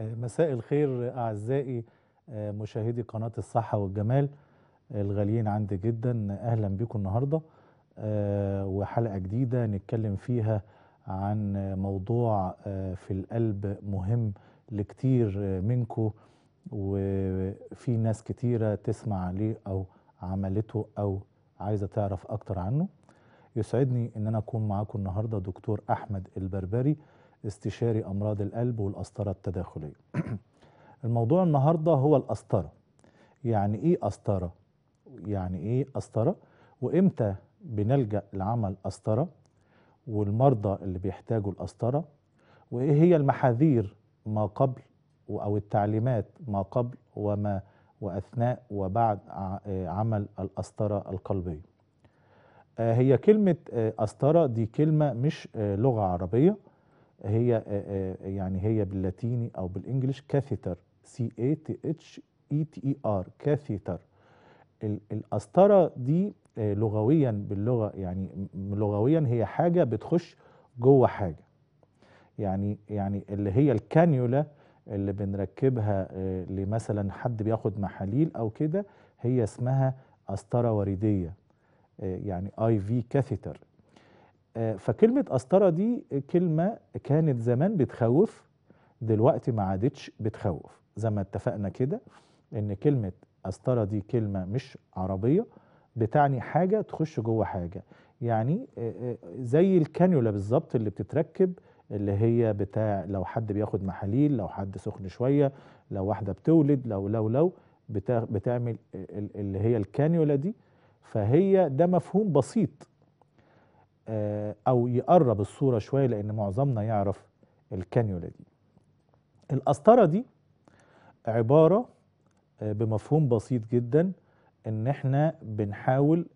آه، مساء الخير أعزائي آه، مشاهدي قناة الصحة والجمال آه، الغاليين عندي جدا أهلا بكم النهاردة وحلقة جديدة نتكلم فيها عن موضوع في القلب مهم لكتير منكم وفي ناس كتيرة تسمع عليه أو عملته أو عايزة تعرف أكتر عنه يسعدني أن أنا أكون معاكم النهاردة دكتور أحمد البربري استشاري أمراض القلب والقسطرة التداخلية الموضوع النهاردة هو القسطرة يعني إيه قسطرة؟ يعني إيه قسطرة؟ وإمتى بنلجأ لعمل قسطرة؟ والمرضى اللي بيحتاجوا القسطرة؟ وإيه هي المحاذير ما قبل أو التعليمات ما قبل وما وأثناء وبعد آه، عمل القسطرة القلبية آه، هي كلمة قسطرة آه، دي كلمة مش لغة عربية هي آه، آه، يعني هي باللاتيني او بالانجلش كاثيتر سي اي تي اتش اي تي ار كاثيتر القسطره دي آه، لغويا باللغه يعني لغويا هي حاجه بتخش جوه حاجه يعني يعني اللي هي الكانيولا اللي بنركبها لمثلا حد بياخد محاليل او كده هي اسمها قسطره وريديه يعني اي في كاثيتر فكلمة قسطرة دي كلمة كانت زمان بتخوف دلوقتي ما عادتش بتخوف زي ما اتفقنا كده ان كلمة قسطرة دي كلمة مش عربية بتعني حاجة تخش جوه حاجة يعني آه، آه، زي الكانيولا بالظبط اللي بتتركب اللي هي بتاع لو حد بياخد محاليل لو حد سخن شوية لو واحدة بتولد لو لو لو بتعمل اللي هي الكانيولا دي فهي ده مفهوم بسيط آه، او يقرب الصوره شويه لان معظمنا يعرف الكانيولا دي القسطره دي عباره آه، بمفهوم بسيط جدا ان احنا بنحاول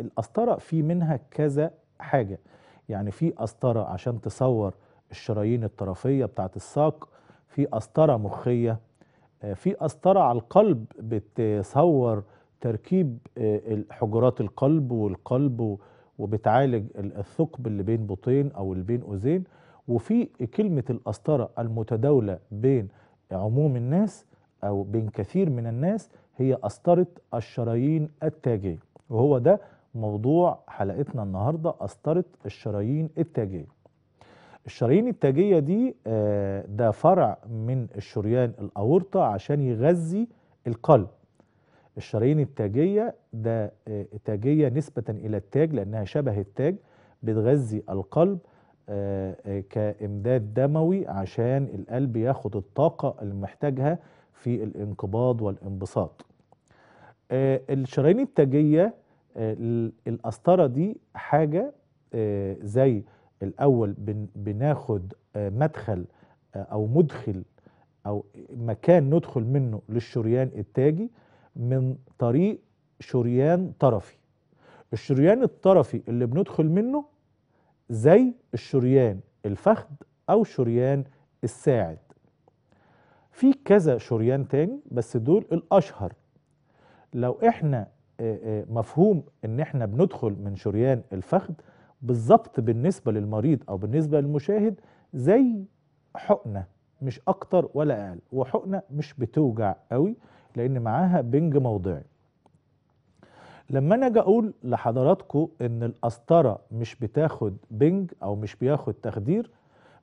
القسطره في منها كذا حاجه يعني في قسطره عشان تصور الشرايين الطرفيه بتاعه الساق في قسطره مخيه آه، في قسطره على القلب بتصور تركيب حجرات القلب والقلب وبتعالج الثقب اللي بين بطين او اللي بين اوزين وفي كلمه القسطره المتداوله بين عموم الناس او بين كثير من الناس هي اسطره الشرايين التاجيه وهو ده موضوع حلقتنا النهارده اسطره الشرايين التاجيه الشرايين التاجيه دي آه، ده فرع من الشريان الاورطه عشان يغذي القلب الشرايين التاجية ده آه، تاجية نسبة إلى التاج لأنها شبه التاج بتغذي القلب آه، آه، كإمداد دموي عشان القلب ياخد الطاقة اللي محتاجها في الانقباض والانبساط الشرايين التاجية القسطرة دي حاجة زي الأول بناخد مدخل أو مدخل أو مكان ندخل منه للشريان التاجي من طريق شريان طرفي الشريان الطرفي اللي بندخل منه زي الشريان الفخد او شريان الساعد في كذا شريان تاني بس دول الاشهر لو احنا مفهوم ان احنا بندخل من شريان الفخذ بالظبط بالنسبه للمريض او بالنسبه للمشاهد زي حقنه مش اكتر ولا اقل وحقنه مش بتوجع قوي لان معاها بنج موضعي لما انا اجي اقول لحضراتكم ان القسطره مش بتاخد بنج او مش بياخد تخدير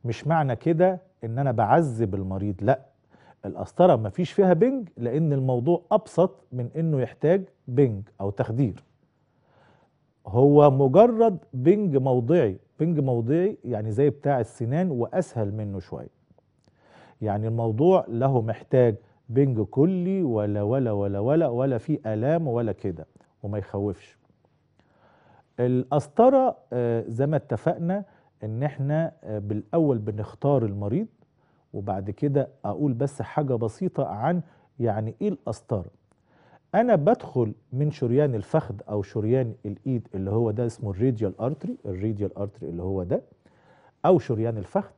مش معنى كده ان انا بعذب المريض لا القسطره ما فيش فيها بنج لان الموضوع ابسط من انه يحتاج بنج او تخدير هو مجرد بنج موضعي بنج موضعي يعني زي بتاع السنان واسهل منه شويه يعني الموضوع له محتاج بنج كلي ولا ولا ولا ولا ولا في الام ولا كده وما يخوفش القسطره آه، زي ما اتفقنا ان احنا آه، بالاول بنختار المريض وبعد كده اقول بس حاجه بسيطه عن يعني ايه القسطره انا بدخل من شريان الفخذ او شريان الايد اللي هو ده اسمه الريديال ارتري الريديال ارتري اللي هو ده او شريان الفخذ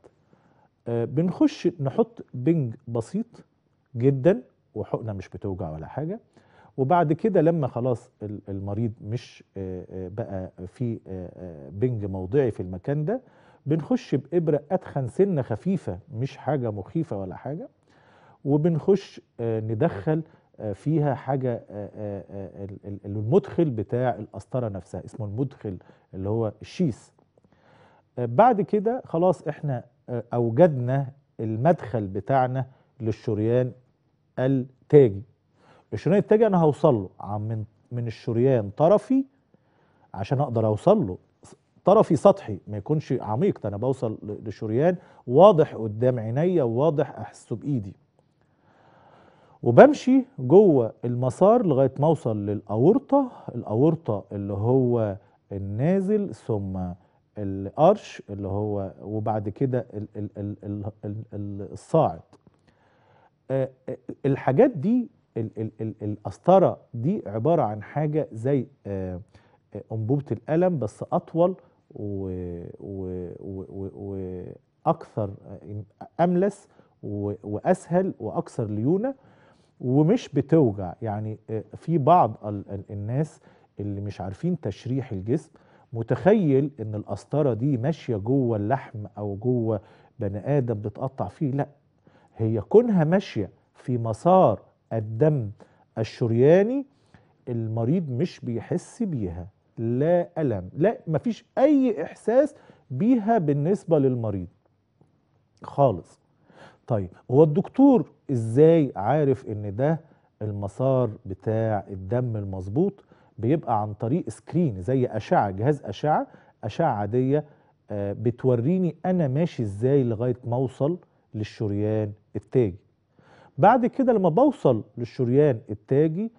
آه، بنخش نحط بنج بسيط جدا وحقنه مش بتوجع ولا حاجه وبعد كده لما خلاص المريض مش بقى في بنج موضعي في المكان ده بنخش بإبرة أدخن سنة خفيفة مش حاجة مخيفة ولا حاجة وبنخش ندخل فيها حاجة المدخل بتاع القسطرة نفسها اسمه المدخل اللي هو الشيس بعد كده خلاص احنا أوجدنا المدخل بتاعنا للشريان التاجي الشريان التاجي انا هوصل له من من الشريان طرفي عشان اقدر اوصل له طرفي سطحي ما يكونش عميق ده انا بوصل للشريان واضح قدام عينيا وواضح احسه بايدي وبمشي جوه المسار لغايه ما اوصل للاورطه الاورطه اللي هو النازل ثم الارش اللي هو وبعد كده الصاعد آه، آه، الحاجات دي القسطره دي عباره عن حاجه زي آه، انبوبه القلم بس اطول واكثر املس واسهل واكثر ليونه ومش بتوجع يعني في بعض الناس اللي مش عارفين تشريح الجسم متخيل ان القسطره دي ماشيه جوه اللحم او جوه بني ادم بتقطع فيه لا هي كونها ماشية في مسار الدم الشرياني المريض مش بيحس بيها لا ألم لا مفيش أي إحساس بيها بالنسبة للمريض خالص طيب هو الدكتور إزاي عارف إن ده المسار بتاع الدم المظبوط بيبقى عن طريق سكرين زي أشعة جهاز أشعة أشعة عادية آه، بتوريني أنا ماشي إزاي لغاية ما أوصل للشريان التاجي بعد كده لما بوصل للشريان التاجي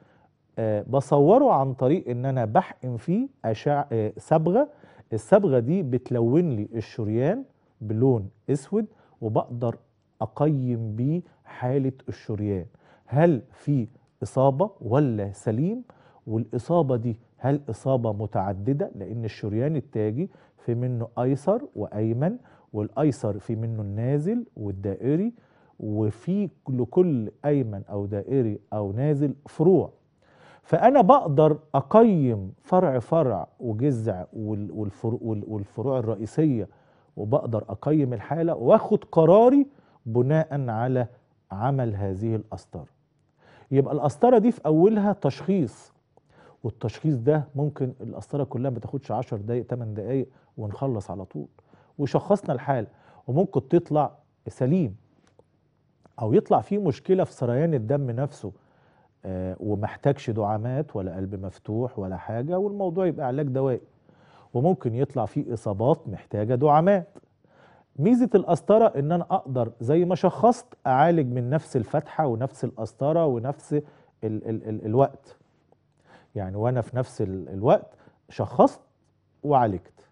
آه، بصوره عن طريق ان انا بحقن فيه أشع... آه، صبغه الصبغه دي بتلون لي الشريان بلون اسود وبقدر اقيم بيه حاله الشريان هل في اصابه ولا سليم والاصابه دي هل اصابه متعدده لان الشريان التاجي في منه ايسر وايمن والايسر في منه النازل والدائري وفي لكل ايمن او دائري او نازل فروع فانا بقدر اقيم فرع فرع وجذع والفروع الرئيسيه وبقدر اقيم الحاله واخد قراري بناء على عمل هذه الاسطر يبقى الاسطره دي في اولها تشخيص والتشخيص ده ممكن الاسطره كلها ما تاخدش 10 دقائق 8 دقائق ونخلص على طول وشخصنا الحاله وممكن تطلع سليم او يطلع فيه مشكله في سريان الدم نفسه آه، ومحتاجش دعامات ولا قلب مفتوح ولا حاجه والموضوع يبقى علاج دوائي وممكن يطلع فيه اصابات محتاجه دعامات ميزه القسطره ان انا اقدر زي ما شخصت اعالج من نفس الفتحه ونفس القسطره ونفس ال ال ال الوقت يعني وانا في نفس ال الوقت شخصت وعالجت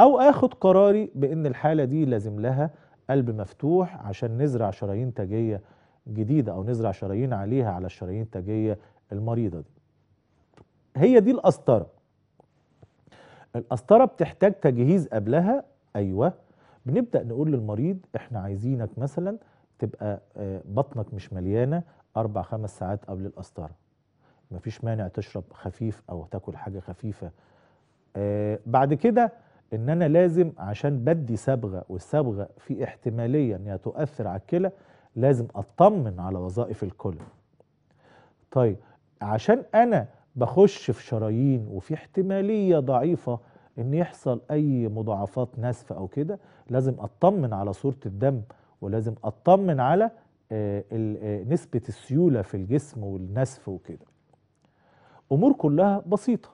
او اخد قراري بان الحاله دي لازم لها قلب مفتوح عشان نزرع شرايين تاجيه جديده او نزرع شرايين عليها على الشرايين التاجيه المريضه دي. هي دي القسطره. القسطره بتحتاج تجهيز قبلها ايوه بنبدا نقول للمريض احنا عايزينك مثلا تبقى آه، بطنك مش مليانه اربع خمس ساعات قبل القسطره. مفيش مانع تشرب خفيف او تاكل حاجه خفيفه. آه، بعد كده ان انا لازم عشان بدي صبغه والصبغه في احتماليه انها تؤثر على الكلى لازم اطمن على وظائف الكلى طيب عشان انا بخش في شرايين وفي احتماليه ضعيفه ان يحصل اي مضاعفات نزف او كده لازم اطمن على صوره الدم ولازم اطمن على آه، آه، نسبه السيوله في الجسم والنزف وكده امور كلها بسيطه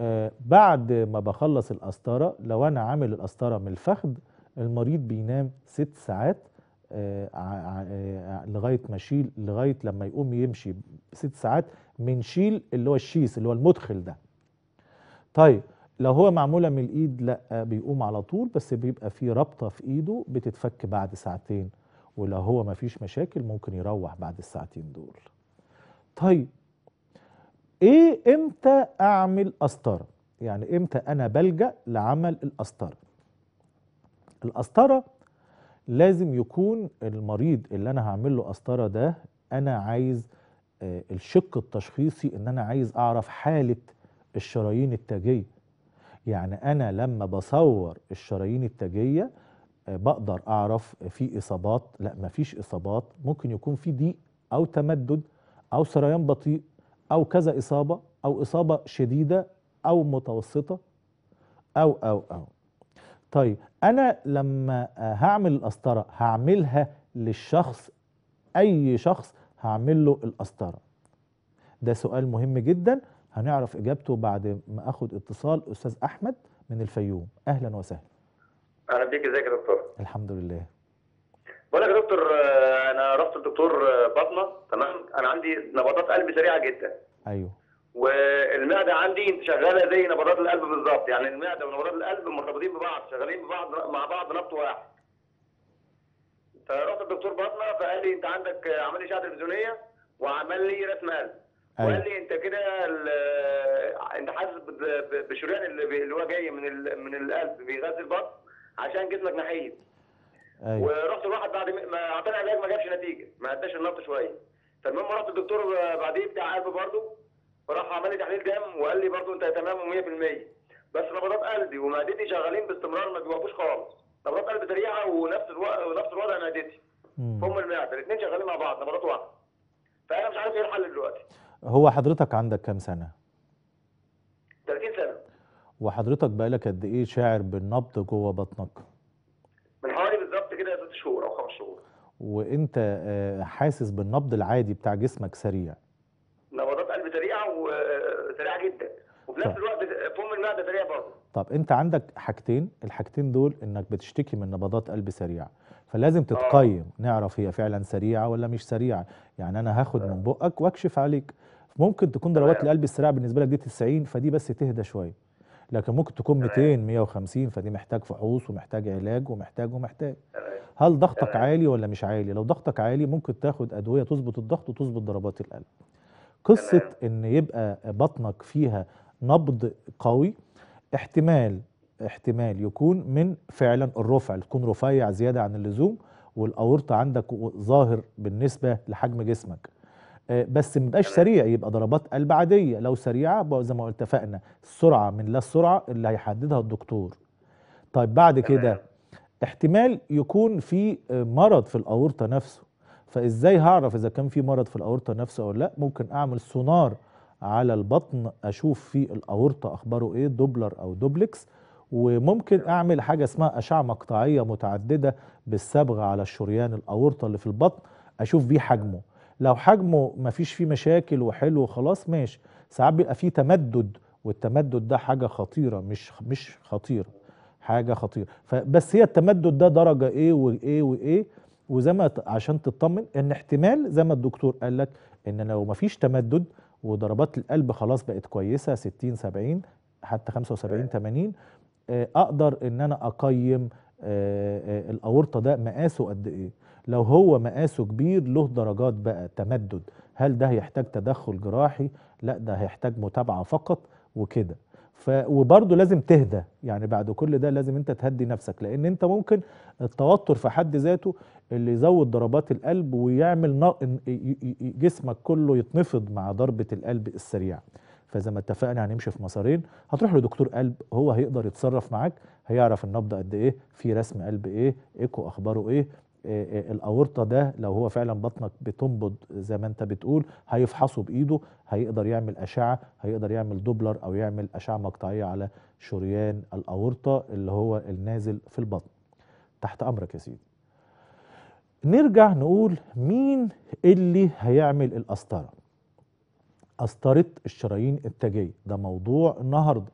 آه، بعد ما بخلص القسطره لو انا عامل القسطره من الفخذ المريض بينام ست ساعات آه، آه، لغايه ما اشيل لغايه لما يقوم يمشي ست ساعات من شيل اللي هو الشيس اللي هو المدخل ده. طيب لو هو معموله من الايد لا بيقوم على طول بس بيبقى في رابطه في ايده بتتفك بعد ساعتين ولو هو ما فيش مشاكل ممكن يروح بعد الساعتين دول. طيب ايه امتى اعمل قسطره يعني امتى انا بلجا لعمل القسطره القسطره لازم يكون المريض اللي انا هعمل له قسطره ده انا عايز آه، الشق التشخيصي ان انا عايز اعرف حاله الشرايين التاجيه يعني انا لما بصور الشرايين التاجيه آه، بقدر اعرف في اصابات لا مفيش اصابات ممكن يكون في ضيق او تمدد او سريان بطيء أو كذا إصابة أو إصابة شديدة أو متوسطة أو أو أو طيب أنا لما هعمل القسطرة هعملها للشخص أي شخص هعمل له القسطرة ده سؤال مهم جدا هنعرف إجابته بعد ما أخد اتصال أستاذ أحمد من الفيوم أهلا وسهلا أهلا بيك إزيك يا دكتور الحمد لله بقول لك يا دكتور آه، انا رحت لدكتور آه، بطنه تمام انا عندي نبضات قلب سريعه جدا ايوه والمعده عندي شغاله زي نبضات القلب بالظبط يعني المعده ونبضات القلب مرتبطين ببعض شغالين ببعض مع بعض نبض واحد فرحت لدكتور بطنه فقال لي انت عندك عمل اشعه تلفزيونيه وعمل لي رسم قلب أيوة. وقال لي انت كده آه، انت حاسس بشريان اللي هو جاي من من القلب بيغذي البطن عشان جسمك نحيف أيوة. واحد بعد ما اعطاني علاج ما جابش نتيجه ما اداش النبض شويه فالمهم رحت الدكتور آه، بعديه بتاع قلب برضه فراح عمل لي تحليل دم وقال لي برضه انت تمام 100% بس نبضات قلبي ومعدتي شغالين باستمرار ما بيوقفوش خالص نبضات قلبي سريعه ونفس الوقت ونفس الوضع معدتي فم المعده الاثنين شغالين مع بعض نبضات واحده فانا مش عارف ايه الحل دلوقتي هو حضرتك عندك كام سنه 30 سنه وحضرتك بقالك قد ايه شاعر بالنبض جوه بطنك وانت آه، حاسس بالنبض العادي بتاع جسمك سريع نبضات قلب سريعه وسريعه آه، جدا وفي نفس الوقت فم المعده سريع برضه طب انت عندك حاجتين الحاجتين دول انك بتشتكي من نبضات قلب سريعه فلازم آه. تتقيم آه. نعرف هي فعلا سريعه ولا مش سريعه يعني انا هاخد آه. من بقك واكشف عليك ممكن تكون ضربات القلب السريعه بالنسبه لك دي 90 فدي بس تهدى شويه لكن ممكن تكون 200 150 فدي محتاج فحوص ومحتاج علاج ومحتاج ومحتاج هل ضغطك عالي ولا مش عالي لو ضغطك عالي ممكن تاخد ادويه تظبط الضغط وتظبط ضربات القلب قصه ان يبقى بطنك فيها نبض قوي احتمال احتمال يكون من فعلا الرفع تكون رفيع زياده عن اللزوم والاورطه عندك ظاهر بالنسبه لحجم جسمك آه، بس ما يبقاش سريع يبقى ضربات قلب عاديه لو سريعه زي ما اتفقنا السرعه من لا السرعه اللي هيحددها الدكتور طيب بعد كده احتمال يكون في آه، مرض في الاورطه نفسه فازاي هعرف اذا كان في مرض في الاورطه نفسه او لا ممكن اعمل سونار على البطن اشوف في الاورطه اخباره ايه دوبلر او دوبلكس وممكن اعمل حاجه اسمها اشعه مقطعيه متعدده بالصبغه على الشريان الاورطه اللي في البطن اشوف بيه حجمه لو حجمه مفيش فيه مشاكل وحلو وخلاص ماشي ساعات بيبقى فيه تمدد والتمدد ده حاجه خطيره مش مش خطيره حاجه خطيره فبس هي التمدد ده درجه ايه وايه وايه وزي ما عشان تطمن ان احتمال زي ما الدكتور قال لك ان لو مفيش تمدد وضربات القلب خلاص بقت كويسه 60 70 حتى 75 80 آه، اقدر ان انا اقيم آه، آه، الاورطه ده مقاسه قد ايه لو هو مقاسه كبير له درجات بقى تمدد هل ده هيحتاج تدخل جراحي لا ده هيحتاج متابعه فقط وكده ف وبرضه لازم تهدى يعني بعد كل ده لازم انت تهدي نفسك لان انت ممكن التوتر في حد ذاته اللي يزود ضربات القلب ويعمل جسمك كله يتنفض مع ضربه القلب السريعه فزي ما اتفقنا هنمشي في مسارين هتروح لدكتور قلب هو هيقدر يتصرف معاك هيعرف النبض قد ايه في رسم قلب ايه ايكو اخباره ايه آه، آه، الاورطه ده لو هو فعلا بطنك بتنبض زي ما انت بتقول هيفحصه بايده هيقدر يعمل اشعه هيقدر يعمل دوبلر او يعمل اشعه مقطعيه على شريان الاورطه اللي هو النازل في البطن تحت امرك يا سيدي نرجع نقول مين اللي هيعمل القسطره أثرت الشرايين التاجية ده موضوع النهاردة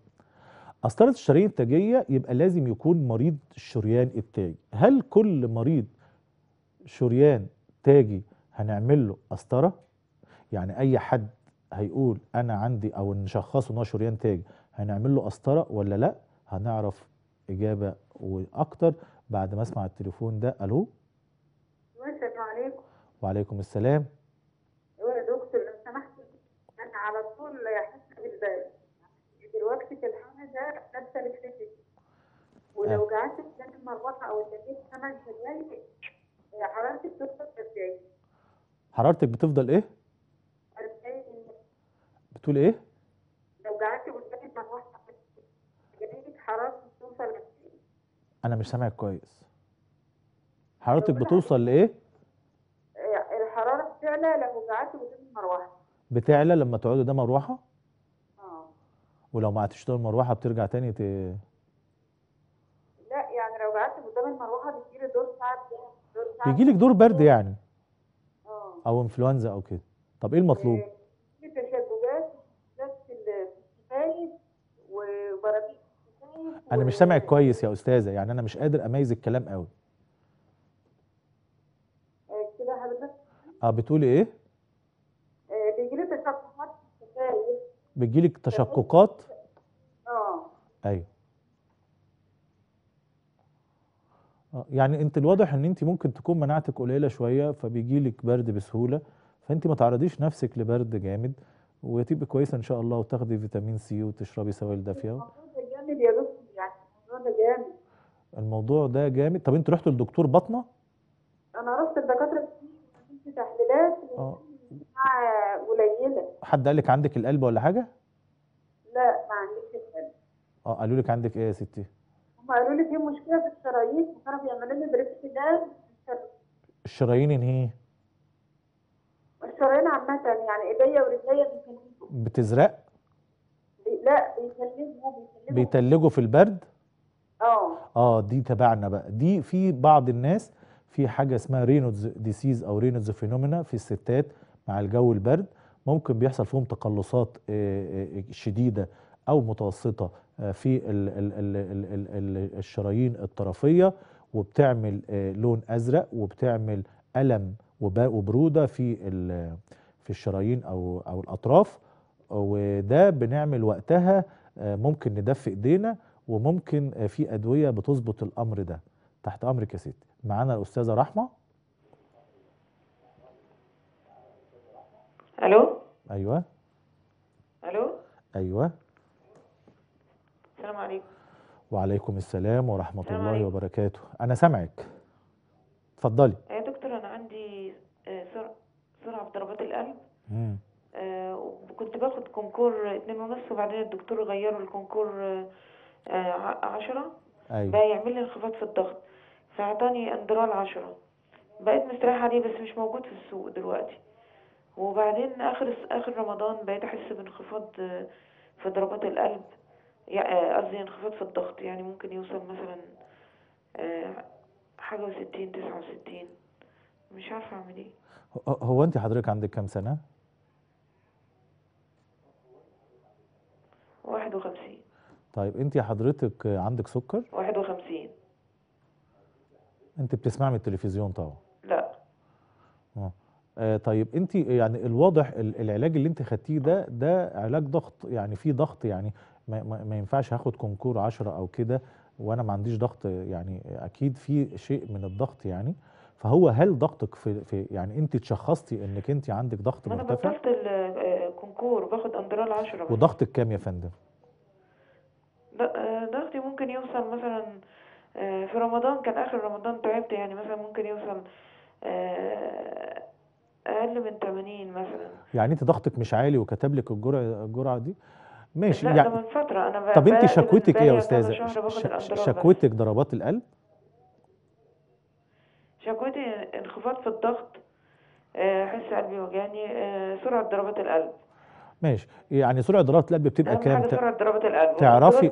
أثرت الشرايين التاجية يبقى لازم يكون مريض الشريان التاجي هل كل مريض شريان تاجي هنعمل له قسطرة يعني أي حد هيقول أنا عندي أو نشخصه إن هو شريان تاجي هنعمل له قسطرة ولا لأ هنعرف إجابة وأكتر بعد ما أسمع التليفون ده ألو السلام عليكم وعليكم السلام جعلتك الحامضة لابسة الكليتك آه. ولو جعلتك ثلاث مرات أو اتنين ثمان دقايق آه، حرارتك بتفضل 40 إيه؟ حرارتك بتفضل إيه؟ 40 إيه؟ بتقول إيه؟ لو جعلتك قدامك مرات إيه؟ جعلتك حرارتك بتوصل 40 أنا مش سامعك كويس حرارتك بتوصل لإيه؟ آه، الحرارة بتعلى لو قعدت قدام المروحة بتعلى لما تقعد قدام مروحة؟ ولو ما هتشتغل مروحه بترجع تاني ت... لا يعني لو قعدت قدام المروحه بيجي لي دور ساعات يعني، دور بيجي لك دور برد يعني اه او انفلونزا او كده طب ايه المطلوب؟ آه، الكفايه وبراميل انا مش سامعك كويس يا استاذه يعني انا مش قادر اميز الكلام قوي آه، كده حضرتك اه بتقولي ايه؟ بتجيلك تشققات اه ايوه آه، يعني انت الواضح ان انت ممكن تكون مناعتك قليله شويه فبيجيلك برد بسهوله فانت ما تعرضيش نفسك لبرد جامد وتبقي كويسه ان شاء الله وتاخدي فيتامين سي وتشربي سوائل دافيه الموضوع ده جامد يا دكتور يعني الموضوع ده جامد الموضوع ده جامد طب انت رحت لدكتور بطنه؟ انا رحت لدكاتره كتير تحليلات اه قليله حد قال لك عندك القلب ولا حاجه؟ لا ما عنديش القلب اه قالوا لك عندك ايه يا ستي؟ هم قالوا لي في مشكله في الشرايين فكانوا بيعملوا لي بريكس ده الشرايين ايه؟ الشرايين عامه يعني ايديا ورجليا بيتلجوا بتزرق؟ بي... لا بيتلجوا بيتلجوا بيتلجوا في البرد؟ اه اه دي تبعنا بقى دي في بعض الناس في حاجه اسمها رينودز ديسيز او رينودز فينومينا في الستات مع الجو البرد ممكن بيحصل فيهم تقلصات آه، آه، شديدة أو متوسطة آه، في الشرايين الطرفية وبتعمل لون أزرق وبتعمل ألم وبرودة في في الشرايين أو أو الأطراف وده بنعمل وقتها ممكن ندفي إيدينا وممكن في أدوية بتظبط الأمر ده تحت أمرك يا ستي معانا الأستاذة رحمة الو ايوه الو ايوه السلام عليكم وعليكم السلام ورحمه السلام الله عليكم. وبركاته انا سامعك اتفضلي يا دكتور انا عندي آه، سرعه في ضربات القلب امم وكنت باخد كونكور اتنين ونص وبعدين الدكتور غيره الكونكور آه، عشرة أيوة. بقى يعمل لي انخفاض في الضغط فاعطاني اندرال عشرة بقيت مستريحة عليه بس مش موجود في السوق دلوقتي وبعدين اخر اخر رمضان بقيت احس بانخفاض آه، في ضربات القلب آه، قصدي يعني انخفاض في الضغط يعني ممكن يوصل مثلا آه، حاجة وستين تسعة وستين مش عارفة أعمل إيه هو أنت حضرتك عندك كام سنة؟ واحد وخمسين طيب أنت حضرتك عندك سكر؟ واحد وخمسين أنت بتسمعي من التلفزيون طبعا آه طيب انت يعني الواضح العلاج اللي انت خدتيه ده ده علاج ضغط يعني في ضغط يعني ما, ما ينفعش هاخد كونكور 10 او كده وانا ما عنديش ضغط يعني اكيد في شيء من الضغط يعني فهو هل ضغطك في, في يعني انت تشخصتي انك انت عندك ضغط مرتفع؟ انا بطلت الكونكور آه، باخد اندرال 10 وضغطك كام يا فندم؟ آه، ضغطي ممكن يوصل مثلا آه، في رمضان كان اخر رمضان تعبت يعني مثلا ممكن يوصل اقل من 80 مثلا يعني انت ضغطك مش عالي وكتب لك الجرعه الجرعه دي ماشي لا يعني ده من فتره انا طب انت شكوتك ايه يا استاذه شكوتك ضربات القلب شكوتي انخفاض في الضغط آه، حس قلبي وجاني آه، سرعه ضربات القلب ماشي يعني سرعه ضربات القلب بتبقى كام سرعه ضربات القلب تعرفي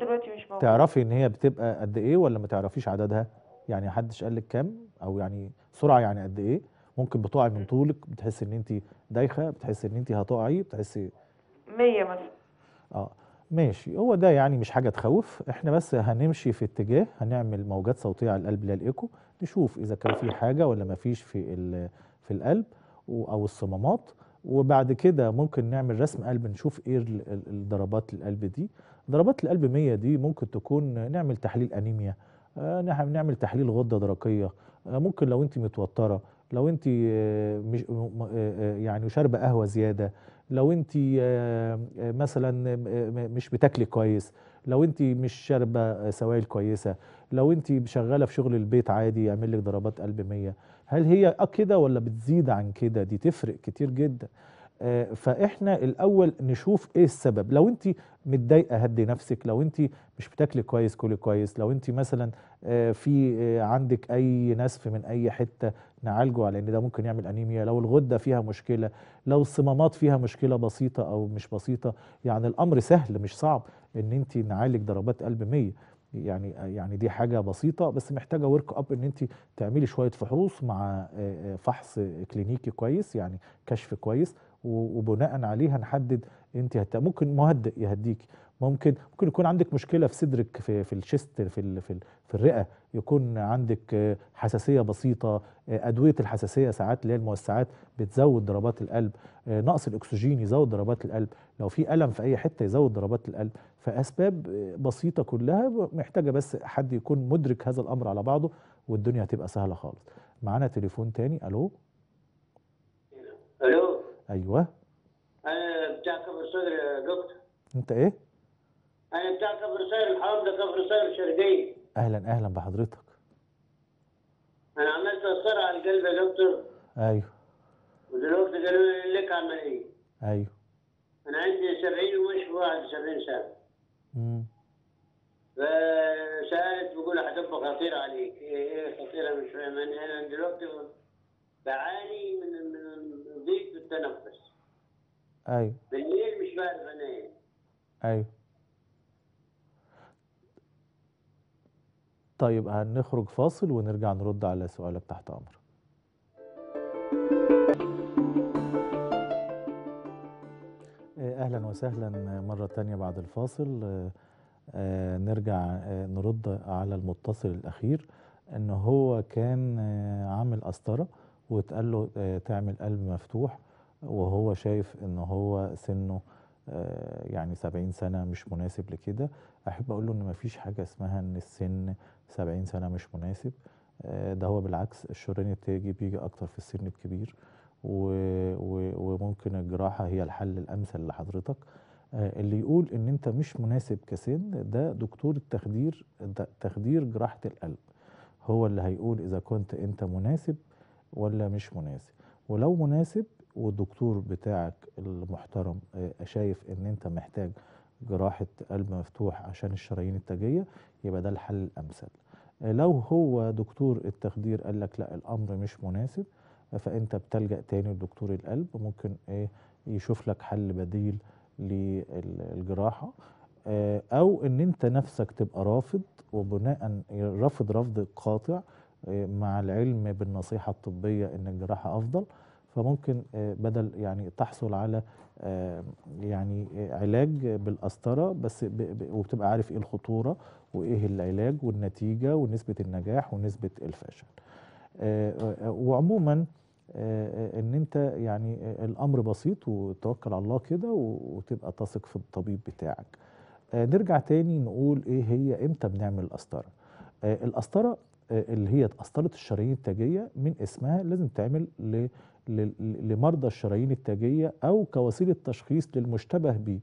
تعرفي ان هي بتبقى قد ايه ولا ما تعرفيش عددها يعني حدش قال لك كام او يعني سرعه يعني قد ايه ممكن بتقعي من طولك بتحس ان انت دايخه بتحس ان انت هتقعي بتحسي 100 مثلا اه ماشي هو ده يعني مش حاجه تخوف احنا بس هنمشي في اتجاه هنعمل موجات صوتيه على القلب للايكو نشوف اذا كان في حاجه ولا ما فيش في في القلب او الصمامات وبعد كده ممكن نعمل رسم قلب نشوف ايه الضربات القلب دي ضربات القلب 100 دي ممكن تكون نعمل تحليل انيميا آه، نعمل تحليل غده درقيه آه، ممكن لو انت متوتره لو انت آه، مش آه، آه، يعني شاربه قهوه زياده لو انت مثلا مش بتاكلي كويس لو انت مش شاربه سوائل كويسه لو انت شغاله في شغل البيت عادي يعمل لك ضربات قلب 100 هل هي كده ولا بتزيد عن كده دي تفرق كتير جدا آه، فاحنا الاول نشوف ايه السبب لو انت متضايقه هدي نفسك لو انت مش بتاكلي كويس كلي كويس لو انت مثلا آه، في آه، عندك اي نسف من اي حته نعالجه لان ده ممكن يعمل انيميا لو الغده فيها مشكله لو الصمامات فيها مشكله بسيطه او مش بسيطه يعني الامر سهل مش صعب ان انت نعالج ضربات قلب 100 يعني يعني دي حاجه بسيطه بس محتاجه ورك اب ان انت تعملي شويه فحوص مع فحص كلينيكي كويس يعني كشف كويس وبناء عليها نحدد انت هت... ممكن مهدئ يهديك ممكن ممكن يكون عندك مشكله في صدرك في في الشست في ال... في, ال... في الرئه يكون عندك حساسيه بسيطه ادويه الحساسيه ساعات اللي هي الموسعات بتزود ضربات القلب نقص الاكسجين يزود ضربات القلب لو في الم في اي حته يزود ضربات القلب فاسباب بسيطه كلها محتاجه بس حد يكون مدرك هذا الامر على بعضه والدنيا هتبقى سهله خالص معانا تليفون تاني الو الو ايوه انا بتاع كفر صدر دكتور انت ايه؟ انا بتاع كفر صدر ده كفر صدر شرقيه اهلا اهلا بحضرتك انا عملت اثار على القلب يا دكتور ايوه ودلوقتي قالوا لي لك عمليه ايوه انا عندي 70 ومش 71 سنه امم فسالت بقول هتبقى خطيره عليك ايه, إيه، خطيره مش فاهم انا دلوقتي بعاني من من ضيق في التنفس ايوه بالليل مش بعرف انام ايوه طيب هنخرج فاصل ونرجع نرد على سؤالك تحت امر آه، اهلا وسهلا مره تانية بعد الفاصل آه، آه، نرجع نرد على المتصل الاخير ان هو كان عامل قسطره واتقال له آه، تعمل قلب مفتوح وهو شايف ان هو سنه آه، يعني 70 سنة مش مناسب لكده أحب أقول له إن مفيش حاجة اسمها إن السن 70 سنة مش مناسب آه، ده هو بالعكس الشريان التاجي بيجي أكتر في السن الكبير وممكن الجراحة هي الحل الأمثل لحضرتك اللي يقول إن أنت مش مناسب كسن ده دكتور التخدير تخدير جراحة القلب هو اللي هيقول إذا كنت أنت مناسب ولا مش مناسب ولو مناسب والدكتور بتاعك المحترم آه، شايف ان انت محتاج جراحة قلب مفتوح عشان الشرايين التاجية يبقى ده الحل الأمثل آه، لو هو دكتور التخدير قال لك لا الأمر مش مناسب فأنت بتلجأ تاني لدكتور القلب ممكن إيه يشوف لك حل بديل للجراحة آه، أو إن أنت نفسك تبقى رافض وبناء رافض رفض قاطع آه، مع العلم بالنصيحة الطبية إن الجراحة أفضل فممكن آه، بدل يعني تحصل على آه، يعني علاج بالقسطرة بس وبتبقى عارف إيه الخطورة وإيه العلاج والنتيجة ونسبة النجاح ونسبة الفشل وعموما ان انت يعني الامر بسيط وتوكل على الله كده وتبقى تثق في الطبيب بتاعك نرجع تاني نقول ايه هي امتى بنعمل القسطره آه، القسطره آه، اللي هي قسطره الشرايين التاجيه من اسمها لازم تعمل لمرضى الشرايين التاجيه او كوسيله تشخيص للمشتبه به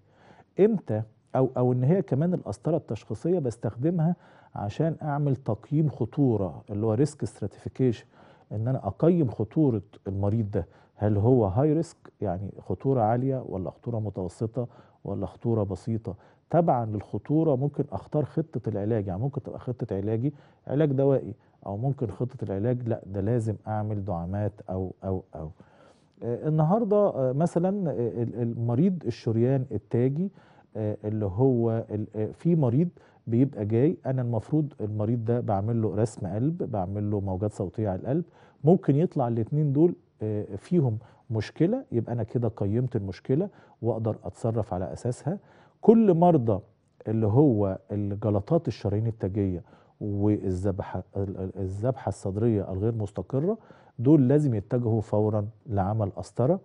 امتى او او ان هي كمان القسطره التشخيصيه بستخدمها عشان اعمل تقييم خطوره اللي هو ريسك ستراتيفيكيشن ان انا اقيم خطوره المريض ده هل هو هاي ريسك يعني خطوره عاليه ولا خطوره متوسطه ولا خطوره بسيطه تبعا للخطوره ممكن اختار خطه العلاج يعني ممكن تبقى خطه علاجي علاج دوائي او ممكن خطه العلاج لا ده لازم اعمل دعامات او او او آه، النهارده آه، مثلا آه، المريض الشريان التاجي اللي هو في مريض بيبقى جاي انا المفروض المريض ده بعمل له رسم قلب بعمل له موجات صوتيه على القلب ممكن يطلع الاثنين دول فيهم مشكله يبقى انا كده قيمت المشكله واقدر اتصرف على اساسها كل مرضى اللي هو الجلطات الشرايين التاجيه والذبحه الذبحه الصدريه الغير مستقره دول لازم يتجهوا فورا لعمل قسطره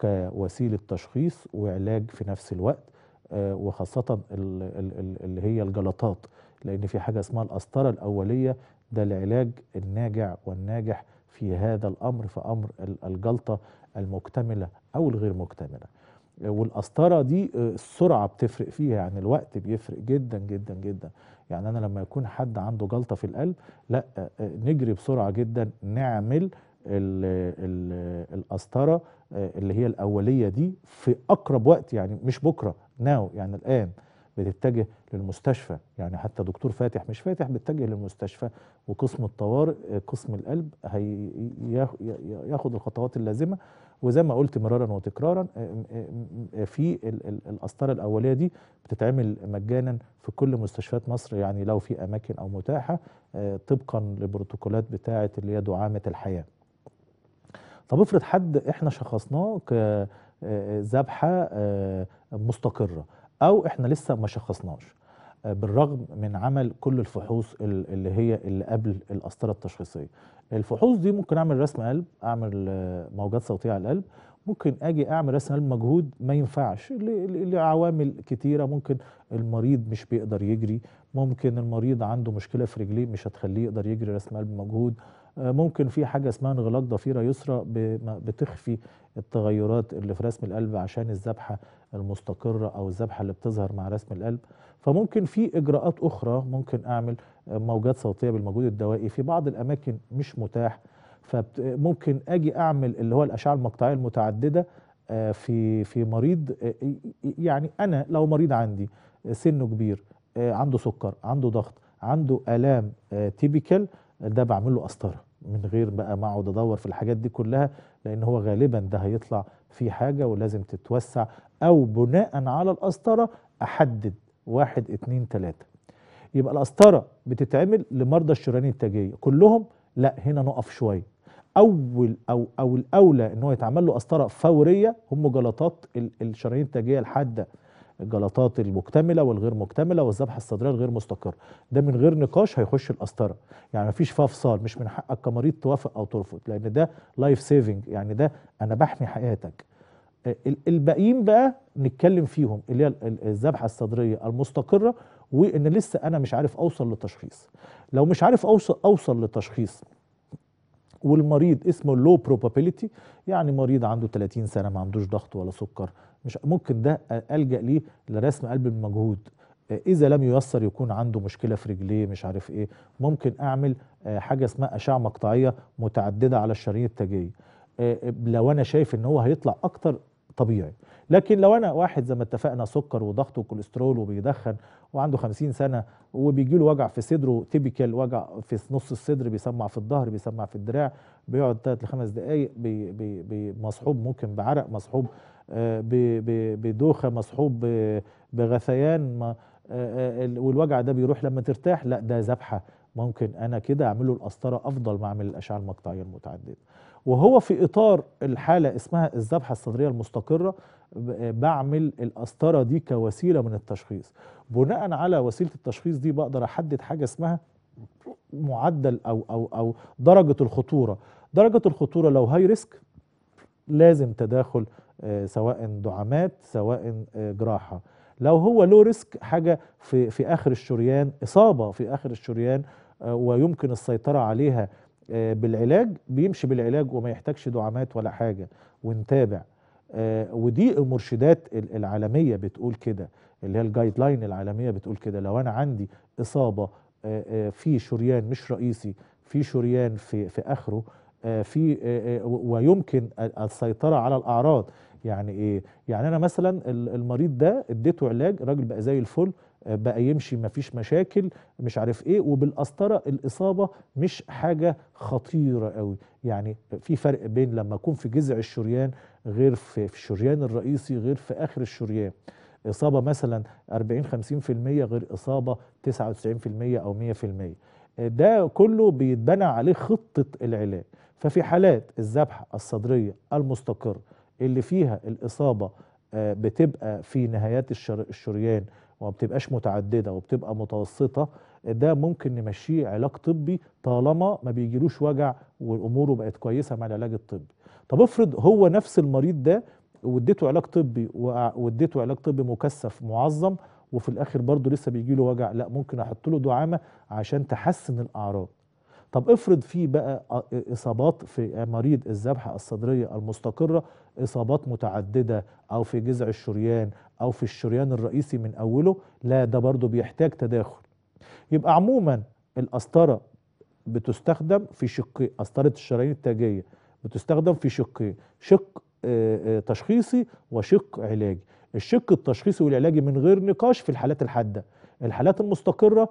كوسيله تشخيص وعلاج في نفس الوقت آه، وخاصه اللي هي الجلطات لان في حاجه اسمها القسطره الاوليه ده العلاج الناجع والناجح في هذا الامر في امر الجلطه المكتمله او الغير مكتمله والقسطره دي آه، السرعه بتفرق فيها يعني الوقت بيفرق جدا جدا جدا يعني انا لما يكون حد عنده جلطه في القلب لا آه، آه، نجري بسرعه جدا نعمل القسطره اللي هي الاوليه دي في اقرب وقت يعني مش بكره ناو يعني الان بتتجه للمستشفى يعني حتى دكتور فاتح مش فاتح بيتجه للمستشفى وقسم الطوارئ قسم القلب هياخد الخطوات اللازمه وزي ما قلت مرارا وتكرارا آه، آه، آه، في القسطره الاوليه دي بتتعمل مجانا في كل مستشفيات مصر يعني لو في اماكن او متاحه طبقا لبروتوكولات بتاعه اللي هي دعامه الحياه طب افرض حد احنا شخصناه كذبحه مستقره او احنا لسه ما شخصناش بالرغم من عمل كل الفحوص اللي هي اللي قبل القسطره التشخيصيه الفحوص دي ممكن اعمل رسم قلب اعمل آه، موجات صوتيه على القلب ممكن اجي اعمل رسم قلب مجهود ما ينفعش لعوامل كتيره ممكن المريض مش بيقدر يجري ممكن المريض عنده مشكله في رجليه مش هتخليه يقدر يجري رسم قلب مجهود آه، ممكن في حاجه اسمها انغلاق ضفيره يسرى بتخفي التغيرات اللي في رسم القلب عشان الذبحه المستقرة أو الذبحة اللي بتظهر مع رسم القلب فممكن في إجراءات أخرى ممكن أعمل آه، موجات صوتية بالمجهود الدوائي في بعض الأماكن مش متاح فممكن أجي أعمل اللي هو الأشعة المقطعية المتعددة آه، في في مريض آه، يعني أنا لو مريض عندي سنه كبير عنده سكر عنده ضغط عنده آلام تيبيكال ده بعمل له قسطره من غير بقى ما اقعد ادور في الحاجات دي كلها لان هو غالبا ده هيطلع في حاجة ولازم تتوسع أو بناء على القسطرة أحدد واحد اتنين تلاتة يبقى القسطرة بتتعمل لمرضى الشريان التاجية كلهم لا هنا نقف شوية أول أو أو الأولى إن هو يتعمل له قسطرة فورية هم جلطات الشرايين التاجية الحادة الجلطات المكتمله والغير مكتمله والذبحه الصدريه الغير مستقره ده من غير نقاش هيخش القسطره يعني مفيش فصال مش من حقك كمريض توافق او ترفض لان ده لايف سيفنج يعني ده انا بحمي حياتك آه، الباقيين بقى نتكلم فيهم اللي هي الذبحه الصدريه المستقره وان لسه انا مش عارف اوصل لتشخيص لو مش عارف اوصل اوصل لتشخيص والمريض اسمه لو probability يعني مريض عنده 30 سنه ما عندوش ضغط ولا سكر مش ممكن ده الجا ليه لرسم قلب المجهود آه، اذا لم ييسر يكون عنده مشكله في رجليه مش عارف ايه ممكن اعمل آه، حاجه اسمها اشعه مقطعيه متعدده على الشرايين التاجيه آه، لو انا شايف ان هو هيطلع اكتر طبيعي لكن لو انا واحد زي ما اتفقنا سكر وضغط وكوليسترول وبيدخن وعنده 50 سنه وبيجي له وجع في صدره تيبيكال وجع في نص الصدر بيسمع في الظهر بيسمع في الدراع بيقعد ثلاث لخمس دقائق مصحوب ممكن بعرق مصحوب آه، بدوخه مصحوب آه، بغثيان آه، والوجع ده بيروح لما ترتاح لا ده ذبحه ممكن انا كده اعمله القسطره افضل ما اعمل الاشعه المقطعيه المتعدده وهو في اطار الحاله اسمها الذبحه الصدريه المستقره بعمل القسطره دي كوسيله من التشخيص بناء على وسيله التشخيص دي بقدر احدد حاجه اسمها معدل او او او درجه الخطوره درجه الخطوره لو هاي ريسك لازم تداخل آه، سواء دعامات سواء آه، جراحه لو هو لو ريسك حاجه في في اخر الشريان اصابه في اخر الشريان آه، ويمكن السيطره عليها آه، بالعلاج بيمشي بالعلاج وما يحتاجش دعامات ولا حاجه ونتابع آه، ودي المرشدات العالميه بتقول كده اللي هي الجايد لاين العالميه بتقول كده لو انا عندي اصابه آه، في شريان مش رئيسي في شريان في في اخره في ويمكن السيطره على الاعراض يعني ايه يعني انا مثلا المريض ده اديته علاج راجل بقى زي الفل آه، بقى يمشي مفيش مشاكل مش عارف ايه وبالقسطره الاصابه مش حاجه خطيره قوي يعني في فرق بين لما اكون في جذع الشريان غير في الشريان الرئيسي غير في اخر الشريان اصابه مثلا 40 50% غير اصابه 99% او 100% آه، ده كله بيتبنى عليه خطه العلاج ففي حالات الذبحه الصدريه المستقره اللي فيها الاصابه آه، بتبقى في نهايات الشريان وما بتبقاش متعدده وبتبقى متوسطه ده ممكن نمشيه علاج طبي طالما ما بيجيلوش وجع واموره بقت كويسه مع العلاج الطبي طب افرض هو نفس المريض ده واديته علاج طبي واديته علاج طبي مكثف معظم وفي الاخر برضه لسه بيجي له وجع لا ممكن احط له دعامه عشان تحسن الاعراض طب افرض في بقى اصابات في مريض الذبحه الصدريه المستقره اصابات متعدده او في جذع الشريان أو في الشريان الرئيسي من أوله لا ده برضه بيحتاج تداخل يبقى عموما القسطرة بتستخدم في شقين قسطرة الشرايين التاجية بتستخدم في شقين شق آه، آه، تشخيصي وشق علاجي الشق التشخيصي والعلاجي من غير نقاش في الحالات الحادة الحالات المستقرة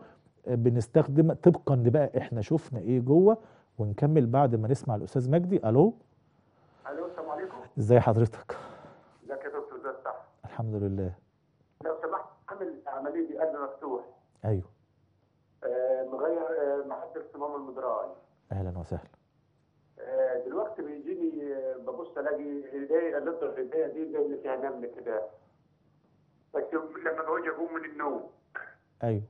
آه، بنستخدم طبقا لبقى احنا شفنا ايه جوه ونكمل بعد ما نسمع الاستاذ مجدي الو الو السلام عليكم ازي حضرتك الحمد لله لو سمحت عامل عمليه بقدر مفتوح ايوه آه مغير آه معدل صمام المدراج اهلا وسهلا آه دلوقتي بيجيني آه، ببص الاقي ايديا اللي الرجليه دي زي اللي فيها نمل كده بس لما باجي اقوم من النوم ايوه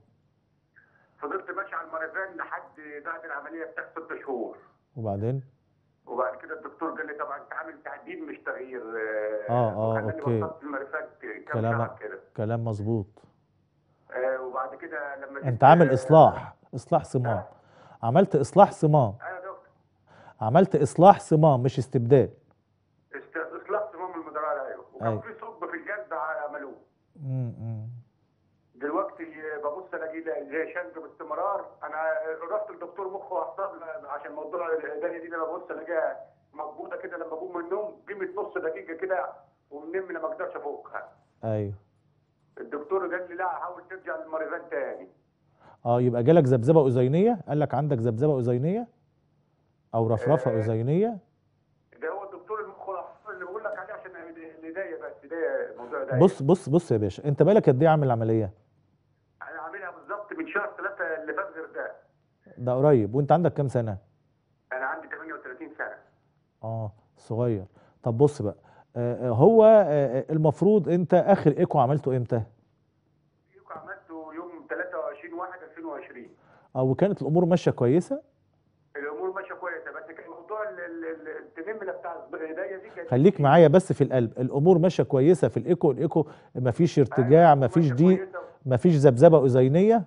فضلت ماشي على المريفان لحد بعد العمليه بتاعت ست شهور وبعدين؟ وبعد كده الدكتور قال لي طبعا انت عامل تعديل مش تغيير اه اه, آه، اوكي كلام كلام مظبوط آه وبعد كده لما انت عامل آه، اصلاح آه. اصلاح صمام آه. عملت اصلاح صمام ايوه يا دكتور عملت اصلاح صمام مش استبدال اصلاح صمام المدرعه ايوه وكان أيوه. في دي شاذ باستمرار انا رحت لدكتور مخ واعصاب عشان موضوع الهدايا دي انا ببص الاقيها مقبوضه كده لما بقوم من النوم قيمه نص دقيقه كده ومنم ما اقدرش افوقها ايوه الدكتور قال لي لا حاول ترجع للمريضان تاني اه يبقى جالك ذبذبه اذينيه قال لك عندك ذبذبه اذينيه او رفرفه آه اذينيه ده هو الدكتور المخ اللي بقول لك عليه عشان الهدايه ده بص بص بص يا باشا انت بالك قد ايه عامل العمليه ده قريب وانت عندك كام سنه انا عندي 38 سنه اه صغير طب بص بقى آه، آه، هو آه، المفروض انت اخر ايكو عملته امتى ايكو عملته يوم 23 1 2020 اه وكانت الامور ماشيه كويسه الامور ماشيه كويسه بس كان موضوع التنمله بتاع البدايه دي كانت خليك معايا بس في القلب الامور ماشيه كويسه في الايكو الايكو مفيش أيوة، ارتجاع مفيش ضيق مفيش ذبذبه اذينيه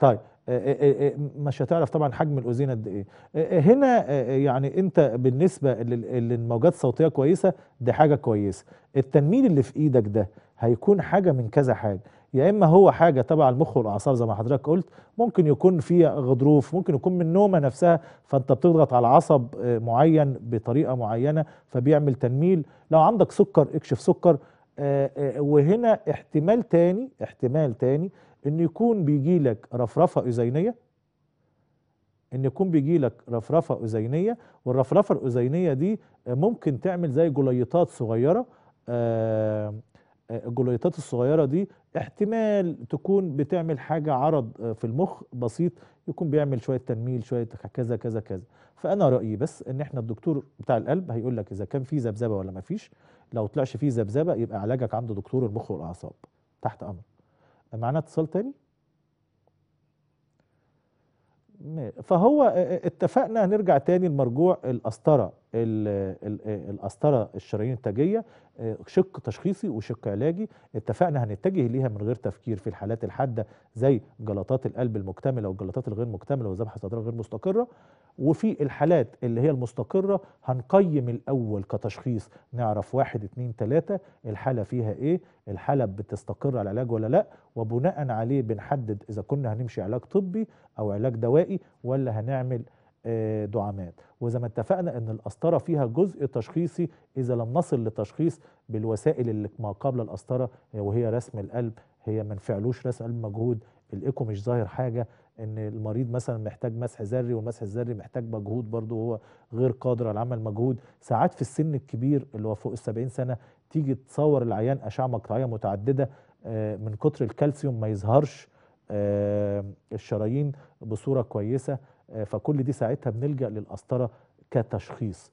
طيب آه، آه، آه، مش هتعرف طبعا حجم الاوزين قد ايه هنا يعني انت بالنسبه للموجات الصوتيه كويسه دي حاجه كويسه التنميل اللي في ايدك ده هيكون حاجه من كذا حاجه يا اما هو حاجه تبع المخ والاعصاب زي ما حضرتك قلت ممكن يكون في غضروف ممكن يكون من النومه نفسها فانت بتضغط على عصب معين بطريقه معينه فبيعمل تنميل لو عندك سكر اكشف سكر وهنا احتمال تاني احتمال تاني ان يكون بيجي لك رفرفه اذينيه ان يكون بيجي لك رفرفه اذينيه والرفرفه الاذينيه دي آه، ممكن تعمل زي جليطات صغيره الجليطات آه، آه، الصغيره دي احتمال تكون بتعمل حاجه عرض في المخ بسيط يكون بيعمل شويه تنميل شويه كذا كذا كذا فانا رايي بس ان احنا الدكتور بتاع القلب هيقول لك اذا كان في ذبذبه ولا ما فيش لو طلعش فيه ذبذبه يبقى علاجك عند دكتور المخ والاعصاب تحت امر معانا اتصال تاني فهو اتفقنا هنرجع تاني لمرجوع القسطره القسطره الشرايين التاجيه آه، شق تشخيصي وشق علاجي اتفقنا هنتجه ليها من غير تفكير في الحالات الحاده زي جلطات القلب المكتمله والجلطات الغير مكتمله وذبح الصدريه غير مستقره وفي الحالات اللي هي المستقره هنقيم الاول كتشخيص نعرف واحد اتنين تلاته الحاله فيها ايه الحاله بتستقر على العلاج ولا لا وبناء عليه بنحدد اذا كنا هنمشي علاج طبي او علاج دوائي ولا هنعمل آه، دعامات وزي ما اتفقنا ان القسطره فيها جزء تشخيصي اذا لم نصل لتشخيص بالوسائل اللي ما قبل القسطره وهي رسم القلب هي ما نفعلوش رسم قلب مجهود الايكو مش ظاهر حاجه ان المريض مثلا محتاج مسح ذري والمسح الذري محتاج مجهود برضه وهو غير قادر على عمل مجهود ساعات في السن الكبير اللي هو فوق ال 70 سنه تيجي تصور العيان اشعه مقطعيه متعدده آه، من كتر الكالسيوم ما يظهرش آه، الشرايين بصوره كويسه آه، فكل دي ساعتها بنلجا للقسطره كتشخيص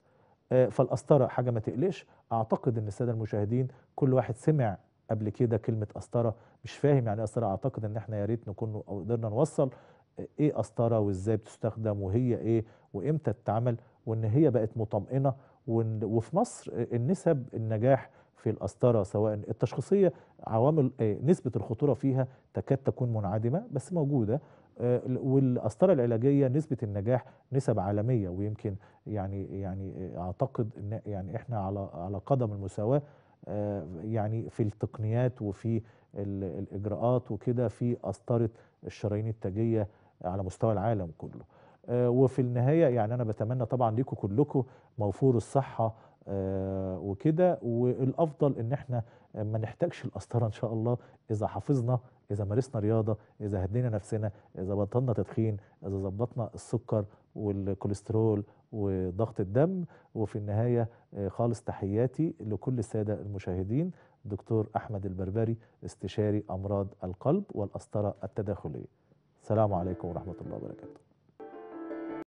آه، فالقسطره حاجه ما تقلقش اعتقد ان الساده المشاهدين كل واحد سمع قبل كده كلمه قسطره مش فاهم يعني ايه قسطره اعتقد ان احنا يا ريت نكون قدرنا نوصل آه، ايه قسطره وازاي بتستخدم وهي ايه وامتى تتعمل وان هي بقت مطمئنه وفي مصر النسب النجاح في القسطره سواء التشخيصيه عوامل نسبه الخطوره فيها تكاد تكون منعدمه بس موجوده آه، والقسطره العلاجيه نسبه النجاح نسب عالميه ويمكن يعني يعني اعتقد ان يعني احنا على على قدم المساواه آه، يعني في التقنيات وفي الاجراءات وكده في قسطره الشرايين التاجيه على مستوى العالم كله آه، وفي النهايه يعني انا بتمنى طبعا ليكم كلكم موفور الصحه وكده والافضل ان احنا ما نحتاجش القسطره ان شاء الله اذا حافظنا اذا مارسنا رياضه اذا هدينا نفسنا اذا بطلنا تدخين اذا ظبطنا السكر والكوليسترول وضغط الدم وفي النهايه آه، خالص تحياتي لكل الساده المشاهدين دكتور احمد البربري استشاري امراض القلب والقسطره التداخليه السلام عليكم ورحمه الله وبركاته